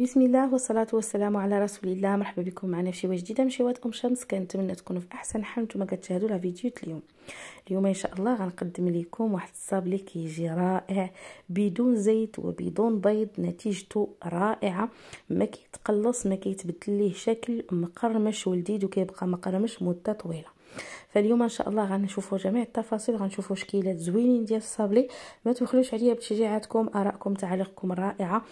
بسم الله والصلاة والسلام على رسول الله مرحبا بكم معنا في شوية جديدة من شيوات أم شمس كنتمنى تكونوا في أحسن حال نتوما كتشاهدوا لا فيديو اليوم اليوم إن شاء الله غنقدم لكم واحد الصاب اللي كيجي رائع بدون زيت وبدون بيض نتيجته رائعة ما كيتقلص ما كيتبدل ليه شكل مقرمش ولذيذ وكيبقى مقرمش مدة طويلة فاليوم ان شاء الله غنشوفوا جميع التفاصيل غنشوفوا شكيلات زوينين ديال الصابلي ما تخلوش عليا بتشجيعاتكم ارائكم تعليقكم الرائعه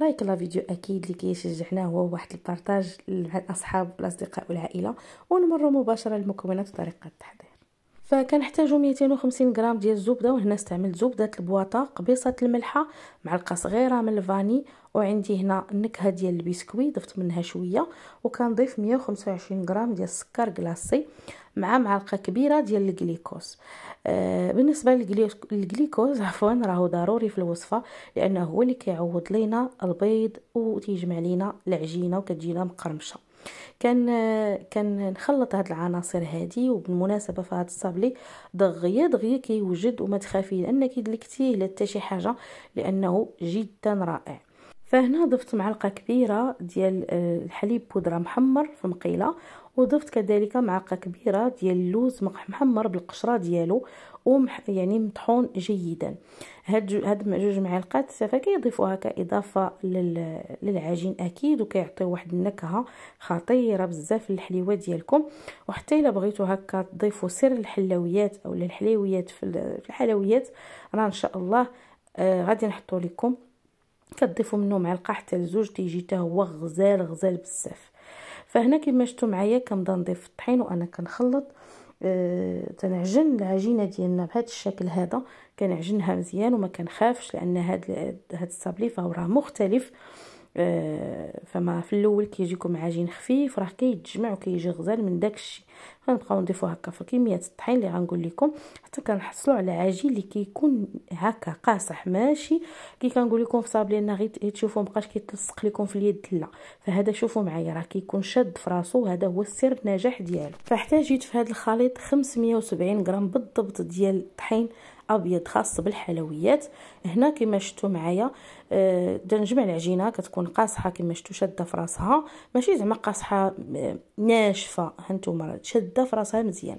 لايك لا فيديو اكيد اللي كيشجعنا هو واحد البارطاج مع الاصحاب والاصدقاء والعائله ونمروا مباشره للمكونات طريقه التحضير فكنحتاجو 250 غرام ديال الزبده وهنا استعملت زبده البواطه قبيصه الملحه معلقه صغيره من الفاني وعندي هنا النكهه ديال البسكوي ضفت منها شويه وكنضيف 125 غرام ديال السكر كلاصي مع معلقه كبيره ديال الجليكوز آه بالنسبه للجليكوز عفوا راهو ضروري في الوصفه لانه هو اللي كيعوض لينا البيض وتيجمع لينا العجينه وكتجينا مقرمشه كان كان نخلط هاد العناصر هادي وبالمناسبه فهاد الصابلي دغيا دغيا كيوجد وما تخافي لانك دلكتيه لا حتى شي حاجه لانه جدا رائع فهنا ضفت معلقه كبيره ديال آه، الحليب بودره محمر في مقيله وضفت كذلك معلقه كبيره ديال اللوز محمر بالقشره ديالو ومح يعني مطحون جيدا هاد هاد جوج معلقات سافا كيضيفوها كاضافه لل... للعجين اكيد وكيعطيو واحد النكهه خطيره بزاف للحليوه ديالكم وحتى الا بغيتو هكا تضيفوا سر الحلويات او الحلويات في الحلويات راه ان شاء الله آه غادي نحطو لكم كتضيفوا منه معلقه حتى لزوج تيجي حتى هو غزال غزال بزاف فهنا كما شفتوا معايا كنبدا نضيف الطحين وانا كنخلط أه تنعجن العجينه ديالنا بهذا الشكل هذا كنعجنها مزيان وما كنخافش لان هاد هاد الصابلي فهو راه مختلف آه، فما في الاول كيجيكم عجين خفيف راه كيتجمع وكيجي غزال من داكشي غنبقاو نضيفو هكا في كميه الطحين اللي غنقول لكم حتى كنحصلوا على عجين اللي كيكون هكا قاصح ماشي كي كنقول لكم في صابلي انا غير تشوفوا مابقاش كيتلصق لكم في اليد لا فهذا شوفوا معايا راه كيكون شاد في راسو هذا هو السر النجاح ديالو فاحتاجيت في هذا الخليط 570 غرام بالضبط ديال الطحين ابيض خاص بالحلويات هنا كما شفتوا معايا أه العجينه كتكون قاصحه كما شفتوا شاده في راسها ماشي زعما قاصحه آه، ناشفه هانتوما شاده في راسها مزيان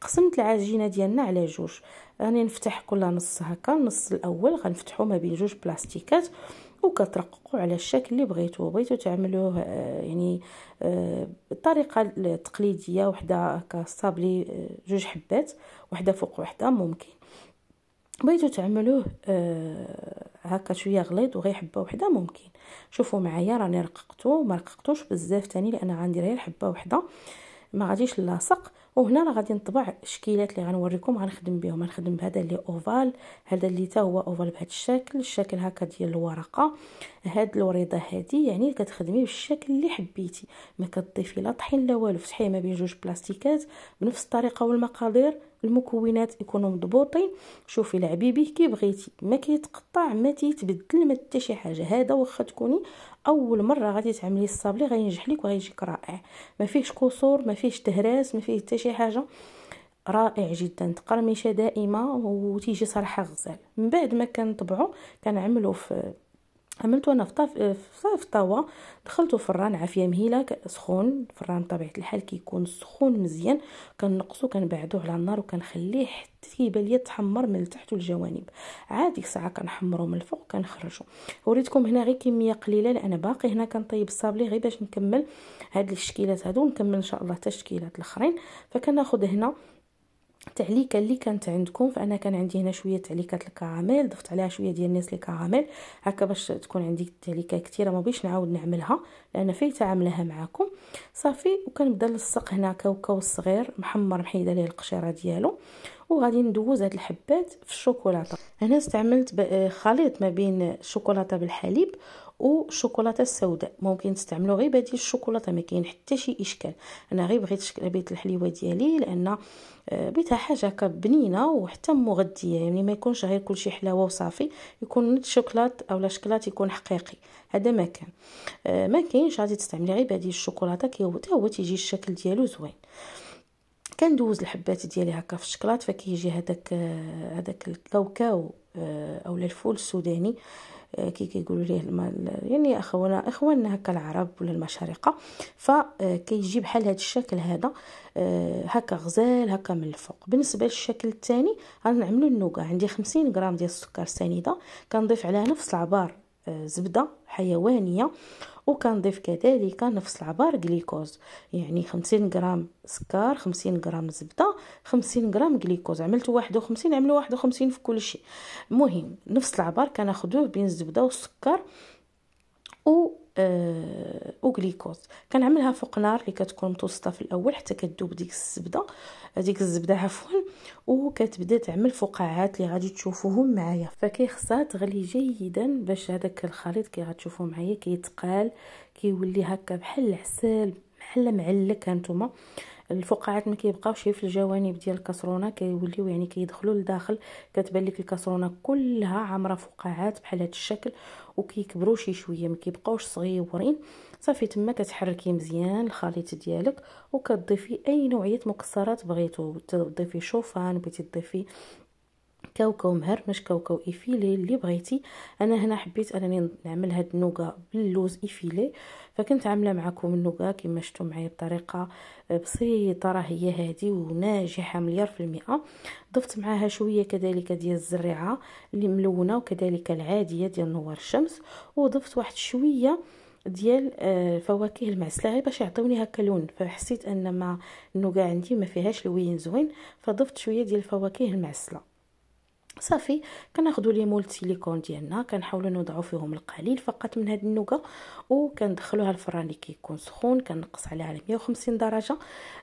قسمت العجينه ديالنا على جوج راني يعني نفتح كل نص هكا النص الاول غنفتحو ما بين جوج بلاستيكات وكترققوا على الشكل اللي بغيتو بغيتو تعملوه آه، يعني آه، بالطريقه التقليديه وحده هكا صابلي جوج حبات وحده فوق وحده ممكن بغيتو تعملوه آه هكا شويه غليظ وغير حبه وحده ممكن شوفوا معايا راني رققته ما رققتوش بزاف تاني لان غندير غير حبه وحده ما غاديش نلاصق وهنا راه غادي نطبع الشكيلات اللي غنوريكم غنخدم بهم غنخدم بهذا اللي اوفال هذا اللي تا هو اوفال بهذا الشكل الشكل هكا ديال الورقه هاد الوريضه هادي يعني كتخدمي بالشكل اللي حبيتي ما كتضيفي لا طحين لا والو فتحيه ما بين جوج بلاستيكات بنفس الطريقه والمقادير المكونات يكونوا مضبوطين شوفي لعبي كي بغيتي ما كيتقطع ما تيتبدل ما حتى شي حاجه هذا واخا تكوني اول مره غادي تعملي الصابلي غينجح لك وغيجيك رائع ما فيهش قصور ما فيهش تهراس ما فيه حتى شي حاجه رائع جدا تقرمشه دائمه وتيجي صراحه غزال من بعد ما كنطبعو كنعملو في عملته انا في, طاف... في طاوه دخلته فران عافيه مهيله سخون فران بطبيعه الحال كيكون سخون مزيان كنقصو كنبعدو على النار وكنخليه حتى كيبان ليا تحمر من التحت والجوانب عاد ديك الساعه كنحمرو من الفوق كنخرجو وريتكم هنا غير كميه قليله لان باقي هنا كنطيب الصابلي غير باش نكمل هاد الشكيلات هادو ونكمل ان شاء الله حتى الشكيلات الاخرين فكناخذ هنا التعليكه اللي كانت عندكم فانا كان عندي هنا شويه تعليكات الكراميل ضفت عليها شويه ديال نيسلي كراميل هكا باش تكون عندي التعليكه كثيره ما بغيتش نعاود نعملها لان فايته عاملاها معكم صافي وكنبدا نلصق هنا كاوكاو صغير محمر محيده ليه القشيره ديالو وغادي ندوز هاد الحبات في الشوكولاته هنا استعملت آه، خليط ما بين الشوكولاته بالحليب وشوكولاته السوداء ممكن تستعملوا غير بديل الشوكولاته ما كاين حتى شي اشكال انا غير بغيت شكل بيت الحليوه ديالي لان آه، بيتها حاجه هكا بنينه وحتى مغذيه يعني ما يكونش غير كلشي حلاوه وصافي يكون شوكولات او لا شكلات يكون حقيقي هذا ما كان آه، ما كاينش غادي تستعملي غير بديل الشوكولاته كي هو تيجي الشكل ديالو زوين كندوز الحبات ديالي هكا في الشكلاط فكيجي هذاك آه، هذاك الكاوكاو اولا الفول السوداني كي كيقولوا ليه يعني اخوانا اخواننا هكا العرب ولا المشارقه فكيجي آه، بحال هذا الشكل هذا آه، هكا غزال هكا من الفوق بالنسبه للشكل الثاني غنعملوا النوكا عندي 50 غرام ديال السكر سنيده كنضيف عليها نفس العبار زبده حيوانيه وكنضيف كذلك نفس العبار غليكوز يعني 50 غرام سكر 50 غرام زبده 50 غرام غليكوز عملت 51 عملوا 51 في كل شيء المهم نفس العبار كناخذوه بين الزبده والسكر و آه وغليكوز كنعملها فوق نار اللي كتكون متوسطه في الاول حتى كتذوب ديك الزبده ديك الزبده عفوا وكتبدا تعمل فقاعات اللي غادي تشوفوهم معايا فكيخصها تغلي جيدا باش هذاك الخليط كي غتشوفوه معايا كيتقال كيولي هكا بحال العسل بحال معلك هانتوما الفقاعات ما كيبقاوش في الجوانب ديال الكسرونه كيوليو يعني كيدخلوا لداخل كتبان لك الكسرونه كلها عامره فقاعات بحال هذا الشكل وكيكبروا شي شويه ما كيبقاوش صغيورين صافي تما كتحركي مزيان الخليط ديالك وكتضيفي اي نوعيه مكسرات بغيتو تضيفي شوفان بغيتي تضيفي كاوكاو مهرمش كاوكاو ايفيلي اللي بغيتي انا هنا حبيت انني نعمل هاد النوكا باللوز ايفيلي فكنت عامله معكم النوكا كما شفتوا معايا بطريقه بسيطه راه هي هادي وناجحه مليار في المئه ضفت معاها شويه كذلك ديال الزريعه اللي ملونه وكذلك العاديه ديال نوار الشمس وضفت واحد شويه ديال الفواكه آه، المعسلة غير باش يعطيوني هكا لون فحسيت ان ما النوكا عندي ما فيهاش لوين زوين فضفت شويه ديال الفواكه المعسله صافي كناخذوا لي مول سيليكون ديالنا كنحاولوا نوضعوا فيهم القليل فقط من هاد النوكه وكندخلوها الفران اللي كيكون سخون كنقص عليها على 150 درجه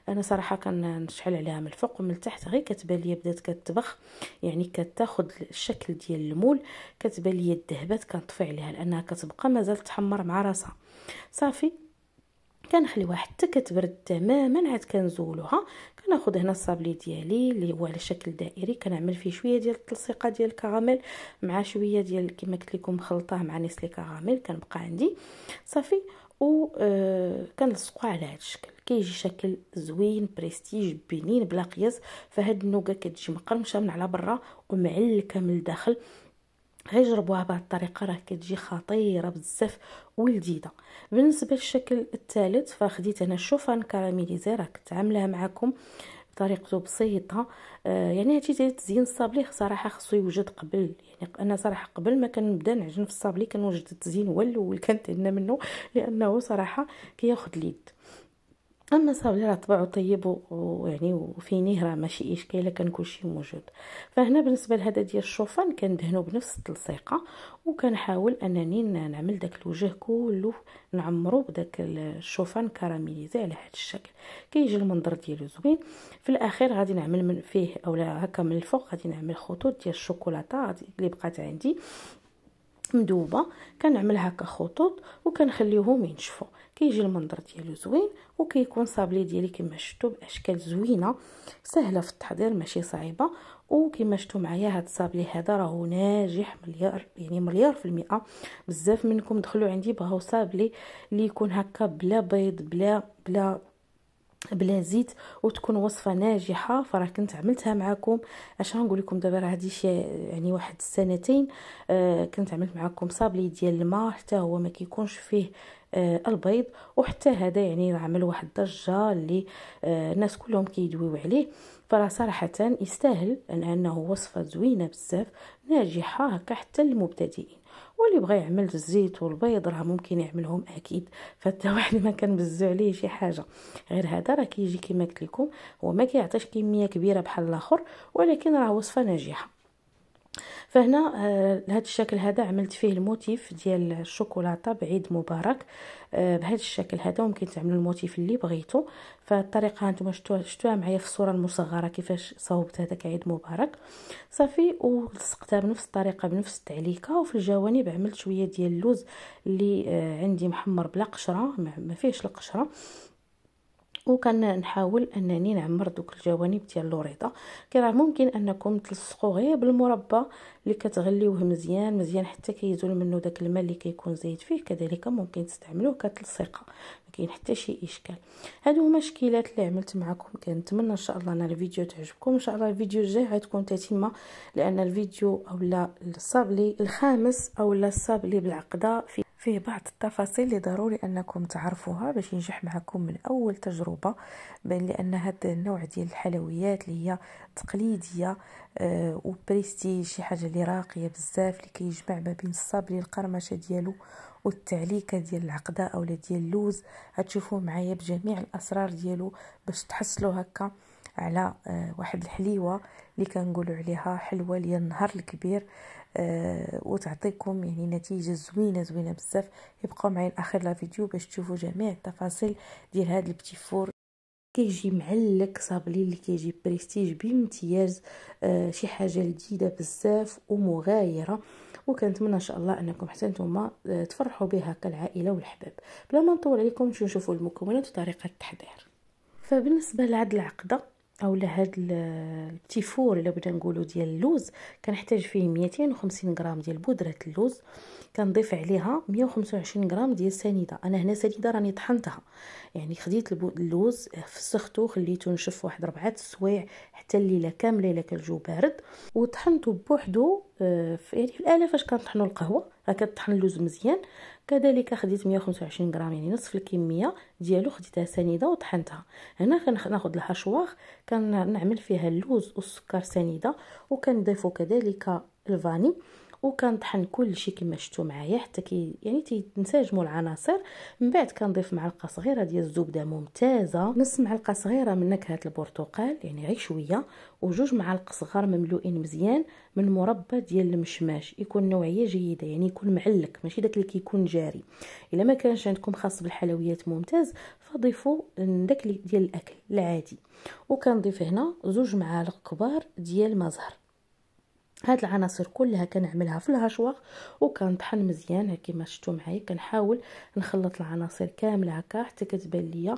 انا صراحه كنشعل عليها من الفوق ومن التحت غير كتبان لي بدات كتبخ يعني كتاخذ الشكل ديال المول كتبان لي الذهبات كنطفي عليها لانها كتبقى مازال تحمر مع راسها صافي كنخليوها حتى كتبرد تماما عاد كنزولوها كناخذ هنا الصابلي ديالي اللي هو على شكل دائري كنعمل فيه شويه ديال التلصيقه ديال الكراميل مع شويه ديال كما قلت لكم مخلطاه مع نسلي كراميل كنبقى عندي صافي و آه، كنلصقو على هذا الشكل كيجي شكل زوين بريستيج بنين بلا قياس فهاد النوكه كتجي مقرمشه من على برا ومعلكه من الداخل جربوها بهذه الطريقه راه كتجي خطيره بزاف ولذيذه بالنسبه للشكل الثالث فخديت انا الشوفان كراميليزي راه كنت عاملاه معكم بطريقه بسيطه آه يعني هادشي ديال تزيين الصابلي صراحه خصو يوجد قبل يعني انا صراحه قبل ما كنبدا نعجن في الصابلي كنوجد التزيين هو الاول كنتهنا منه لانه صراحه كياخذ اليد اما صابلي راه طبعو طيب ويعني وفي راه ماشي اشكال كان كلشي موجود فهنا بالنسبه لهذا ديال الشوفان كندهنو بنفس التلصيقه وكنحاول انني نعمل داك الوجه كله نعمرو بداك الشوفان كراميليزي على هذا الشكل كيجي المنظر ديالو زوين في الاخير غادي نعمل من فيه اولا هكا من الفوق غادي نعمل خطوط ديال الشوكولاته اللي بقات عندي مدوبه كنعمل هكا خطوط وكنخليهم ينشفوا كيجي المنظر ديالو زوين وكيكون صابلي ديالي كما شفتوا باشكال زوينه سهله في التحضير ماشي صعيبه وكما شفتوا معايا هاد الصابلي هذا راهو ناجح مليار يعني مليار في المئه بزاف منكم دخلوا عندي بغاو صابلي اللي يكون هكا بلا بيض بلا بلا بلا زيت وتكون وصفه ناجحه فراه كنت عملتها معكم اش غنقول لكم دابا راه هادي شي يعني واحد السنتين آه كنت عملت معكم صابلي ديال الماء حتى هو ما كيكونش فيه آه البيض وحتى هذا يعني عمل واحد الضجه اللي آه الناس كلهم كيدويو عليه فراه صراحه يستاهل لانه وصفه زوينه بزاف ناجحه هكا حتى للمبتدئين واللي بغى يعمل الزيت والبيض راه ممكن يعملهم اكيد فتا واحد ما كنبزو عليه شي حاجه غير هذا راه كيجي كما قلت لكم هو ما كيعطيش كميه كبيره بحال الاخر ولكن راه وصفه ناجحه فهنا بهذا آه، الشكل هذا عملت فيه الموتيف ديال الشوكولاته بعيد مبارك آه، بهذا الشكل هذا ممكن تعملوا الموتيف اللي بغيتو فالطريقه هانتوما شفتوها معايا في الصوره المصغره كيفاش صوبت هذاك عيد مبارك صافي ولصقتها بنفس الطريقه بنفس التعليكه وفي الجوانب عملت شويه ديال اللوز اللي آه، عندي محمر بلا قشره ما فيهش القشره وكان نحاول انني نعمر دوك الجوانب ديال لوريطه كي راه ممكن انكم تلصقوا غير بالمربى اللي كتغليوه مزيان مزيان حتى كيزول منه داك الماء اللي كيكون زايد فيه كذلك ممكن تستعملوه كتلصيقه ما كاين حتى شي اشكال هادو هما الشكيلات اللي عملت معكم كنتمنى ان شاء الله ان الفيديو تعجبكم ان شاء الله الفيديو الجاي غتكون تتمه لان الفيديو اولا الصابلي الخامس اولا الصابلي بالعقده في فيه بعض التفاصيل اللي ضروري انكم تعرفوها باش ينجح معكم من اول تجربه لان هذا النوع ديال الحلويات اللي هي تقليديه آه وبريستيج شي حاجه اللي راقيه بزاف اللي كيجمع ما بين الصابلي القرمشه ديالو والتعليكه ديال العقده اولا ديال اللوز هتشوفوه معايا بجميع الاسرار ديالو باش تحصلوا هكا على آه، واحد الحليوه اللي كنقولوا عليها حلوه ديال النهار الكبير أه وتعطيكم يعني نتيجه زوينه زوينه بزاف يبقى معايا لاخر لا باش تشوفوا جميع التفاصيل ديال هاد البتيفور فور كيجي معلك صابلي اللي كيجي بريستيج بامتياز آه شي حاجه جديده بزاف ومغايره وكنتمنى ان شاء الله انكم حتى نتوما آه، تفرحوا بها كالعائله والحباب بلا ما نطول عليكم نشوفوا المكونات وطريقه التحضير فبالنسبه لهاد العقده او لهاد التيفور الا بغينا نقولوا ديال اللوز كنحتاج فيه 250 غرام ديال بودره اللوز كنضيف عليها 125 غرام ديال سنيده انا هنا سنيده راني طحنتها يعني خديت اللوز فسختو خليته نشف واحد ربعة السوايع حتى الليله كامله الا كان الجو بارد وطحنته بوحدو آه، يعني في الاله فاش كنطحنوا القهوه راه كطحن اللوز مزيان كذلك خديت 125 غرام يعني نصف الكميه ديالو خديتها سنيده وطحنتها هنا كناخذ الحشوه كنعمل فيها اللوز والسكر سنيده وكنضيفو كذلك الفاني وكنطحن كلشي كما شفتوا معايا حتى كي يعني تنسجموا العناصر من بعد كنضيف معلقه صغيره ديال الزبده ممتازه نص معلقه صغيره من نكهه البرتقال يعني غير شويه وجوج معالق صغار مملوئين مزيان من مربى ديال المشماش يكون نوعيه جيده يعني يكون معلك ماشي داك اللي كيكون جاري الا ما كانش عندكم خاص بالحلويات ممتاز فضيفوا داك ديال الاكل العادي وكنضيف هنا زوج معالق كبار ديال مزهر هاد العناصر كلها كنعملها في الهشوار وكنطحن مزيان كما شفتوا معايا كنحاول نخلط العناصر كامله هكا حتى كتبان ليا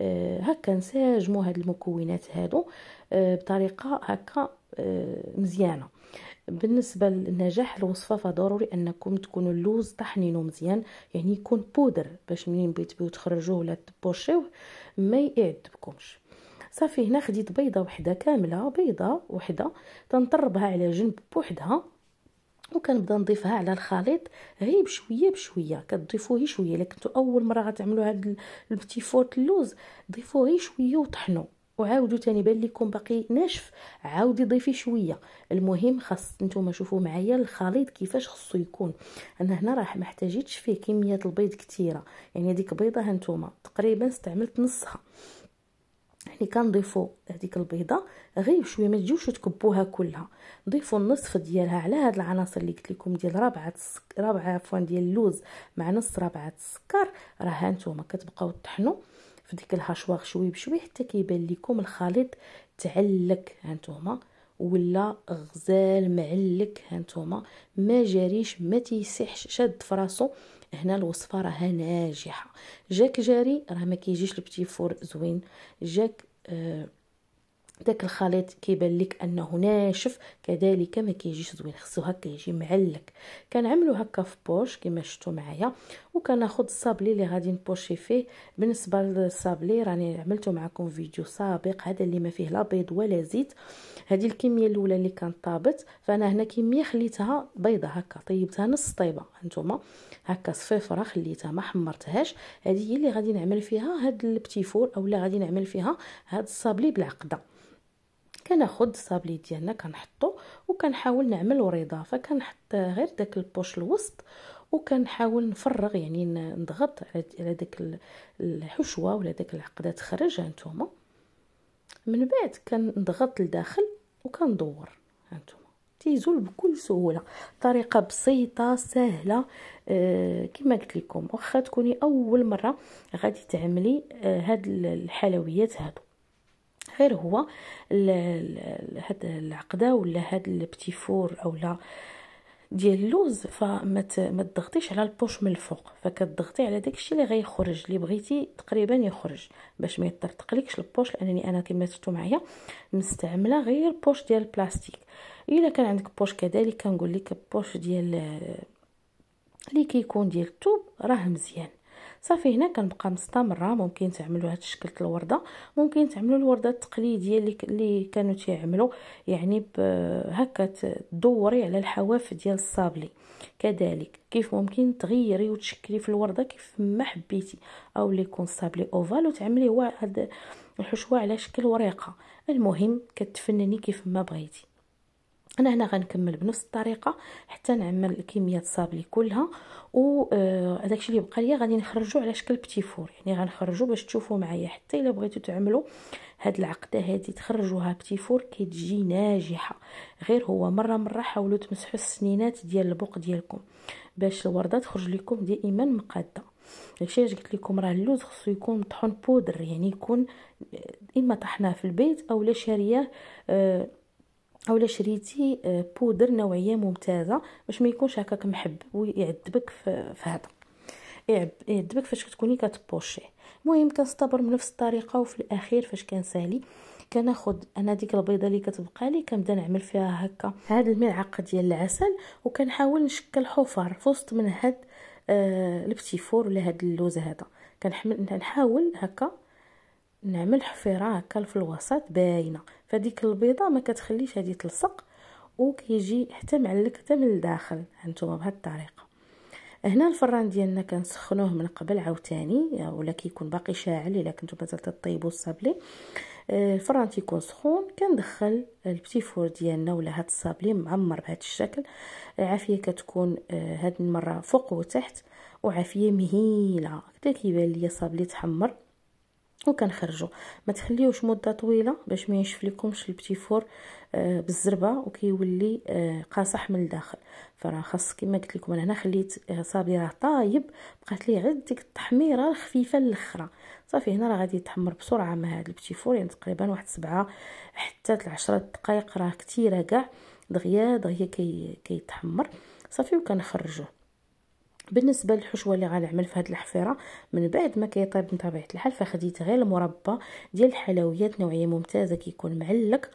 آه، هكا نساجموا هاد المكونات هادو آه، بطريقه هكا آه، مزيانه بالنسبه لنجاح الوصفه فضروري انكم تكونوا اللوز طحنينه مزيان يعني يكون بودر باش منين بيتبيو تخرجوه ولا تبوشيوه ما يعذبكمش صافي هنا خديت بيضه وحده كامله بيضه وحده تنطربها على جنب بوحدها وكنبدا نضيفها على الخليط غير بشويه بشويه كتضيفوه غير شويه الا كنتو اول مره غتعملوا هاد البتي فورت اللوز ضيفوه غير شويه وطحنوا وعاودوا تاني بان لكم باقي ناشف عاودي ضيفي شويه المهم خاص نتوما شوفوا معايا الخليط كيفاش خصو يكون انا هنا راه ما احتاجيتش فيه كميات البيض كثيره يعني هذيك بيضه هانتوما تقريبا استعملت نصها حنا كنضيفوا هذيك البيضه غير بشويه ما تجيوش تكبوها كلها ضيفوا النصف ديالها على هاد العناصر اللي قلت لكم ديال ربعه سك... ربعه عفوا ديال اللوز مع نص ربعه السكر راه ها نتوما كتبقاو تطحنوا في ديك الهشواغ شوي بشوي حتى كيبان لكم الخليط تعلق ها نتوما ولا غزال معلك هانتوما ما جاريش ما تيسحش شاد فراسو هنا الوصفه راها ناجحه جاك جاري راه ما كيجيش البتي فور زوين جاك آه داك الخليط كيبان لك انه ناشف كذلك ما كيجيش زوين خصو هكا يجي معلك كنعملو هكا في بوش كما شفتوا معايا وكناخذ الصابلي اللي غادي نبوشي فيه بالنسبه للصابلي راني عملته معكم فيديو سابق هذا اللي ما فيه لا بيض ولا زيت هذه الكميه الاولى اللي كانت طابت فانا هنا كميه خليتها بيضه هكا طيبتها نص طيبه انتما هكا صفيفره خليتها ما حمرتهاش هذه هي اللي غادي نعمل فيها هاد البتيفور اولا غادي نعمل فيها هاد الصابلي بالعقده كناخذ الصابلي ديالنا كنحطو وكنحاول نعمل وريضه فكنحط غير داك البوش الوسط وكنحاول نفرغ يعني نضغط على داك الحشوه ولا داك العقده تخرج هانتوما من بعد كنضغط لداخل وكندور هانتوما تيزول بكل سهوله طريقه بسيطه سهله آه كما قلت لكم واخا تكوني اول مره غادي تعملي آه، هاد الحلويات هادو غير هو هاد العقده ولا هاد فور اولا ديال اللوز فما ما تضغطيش على البوش من الفوق فكتضغطي على داكشي اللي غيخرج اللي بغيتي تقريبا يخرج باش ما يطرطقلكش البوش لانني انا كما شفتوا معايا مستعمله غير بوش ديال البلاستيك الا كان عندك بوش كذلك كنقول لك بوش ديال اللي كيكون ديال الثوب راه مزيان صافي هنا كنبقى مستمره ممكن تعملوا هذا الشكل الورده ممكن تعملوا الورده التقليديه اللي اللي كانوا تيعملوا يعني هكا تدوري على الحواف ديال الصابلي كذلك كيف ممكن تغيري وتشكلي في الورده كيف ما حبيتي او اللي يكون صابلي اوفال وتعملي هذا الحشوه على شكل ورقه المهم كتفنني كيف ما بغيتي انا هنا غنكمل بنفس الطريقه حتى نعمل كميه الصابلي كلها آه، هذاك الشيء اللي بقى ليا غادي نخرجوا على شكل بتي فور يعني غنخرجو باش تشوفوا معايا حتى الا بغيتو تعملوا هاد العقده هادي تخرجوها بتي فور كتجي ناجحه غير هو مره مره حاولوا تمسحوا السنينات ديال البوق ديالكم باش الورده تخرج لكم دائما مقاده داكشي اش قلت لكم راه اللوز خصو يكون مطحون بودر يعني يكون آه، اما طحناه في البيت اولا شارياه آه اولا شريتي آه، بودر نوعيه ممتازه باش ما يكونش هكاك محب ويعذبك في هذا يعذبك فاش كتكوني كتبوشي المهم كنصطبر بنفس الطريقه وفي الاخير فاش كنسالي كناخد انا ديك البيضه اللي كتبقى لي كنبدا نعمل فيها هكا هاد الملعقه ديال العسل وكنحاول نشكل حفر في وسط من هاد آه البتيفور ولا هاد اللوز هذا كنحاول هكا نعمل حفيره هكا في الوسط باينه فديك البيضه ما كتخليش هذه تلصق وكيجي حتى معلك حتى من الداخل هانتوما بهذه الطريقه هنا الفران ديالنا كنسخنوه من قبل عاوتاني ولا كيكون باقي شاعل الا كنتو مازال تطيبوا الصابلي آه، الفران تيكون سخون كندخل البتي فور ديالنا ولا هاد الصابلي معمر بهذا الشكل العافيه كتكون آه، هاد المره فوق وتحت وعافيه مهيله حتى كيبان ليا صابلي تحمر وكنخرجوا ما تخليوش مده طويله باش ما ينشف لكمش البتي فور آه بالزربه وكيولي آه قاصح من الداخل فراه خاص كما قلت لكم انا هنا خليت آه، صابي راه طايب بقات لي غير ديك التحميره الخفيفه الاخرى صافي هنا راه غادي يتحمر بسرعه مع هذا البتي فور يعني تقريبا واحد سبعة حتى 10 دقائق راه كثيره كاع دغيا دغيا كي كيتحمر صافي وكنخرجوه بالنسبه للحشوه اللي غنعمل في هذه الحفيره من بعد ما كيطيب من طبيعه الحال فخديت غير المربى ديال الحلويات نوعيه ممتازه كيكون معلك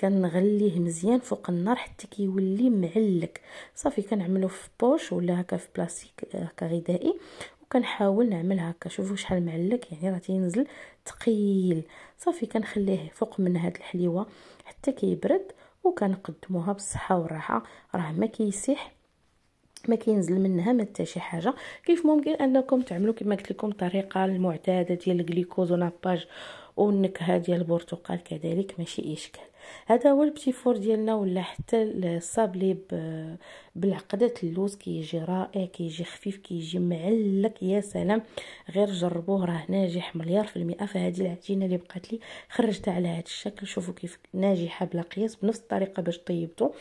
كنغليه مزيان فوق النار حتى كيولي معلك صافي كنعملو في بوش ولا هكا في بلاستيك آه، هكا غذائي وكنحاول نعمل هكا شوفوا شحال معلك يعني راه تينزل ثقيل صافي كنخليه فوق من هاد الحليوه حتى كيبرد وكنقدموها بالصحه والراحه راه ما كيسيح ما كينزل منها ما حتى شي حاجه كيف ممكن انكم تعملوا كما قلت لكم الطريقه المعتاده ديال الجليكوز وناباج والنكهه ديال البرتقال كذلك ماشي اشكال هذا هو البتي فور ديالنا ولا حتى الصابلي بالعقدات اللوز كيجي رائع كيجي خفيف كيجي معلك يا سلام غير جربوه راه ناجح مليار في المئه فهذه العجينه اللي بقات لي خرجتها على هذا الشكل شوفوا كيف ناجحه بلا قياس بنفس الطريقه باش طيبته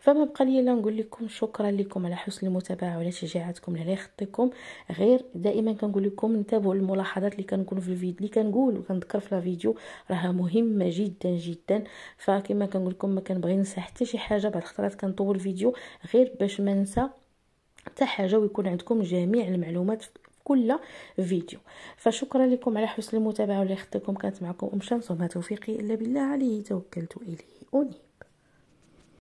فما بقى لي الا نقول لكم شكرا لكم على حسن المتابعه وعلى شجاعتكم لا يخطيكم غير دائما كنقول لكم انتبهوا الملاحظات اللي كنكون في الفيديو اللي كنقول وكنذكر في الفيديو راه راها مهمه جدا جدا ف فكما كنقول لكم ما كنبغي ننسى حتى شي حاجه بعض الخطرات كنطول الفيديو غير باش ما ننسى حتى حاجه ويكون عندكم جميع المعلومات في كل فيديو فشكرا لكم على حسن المتابعه واللي خدتكم كانت معكم ام شمس وما توفيقي الا بالله عليه توكلت اليه انيب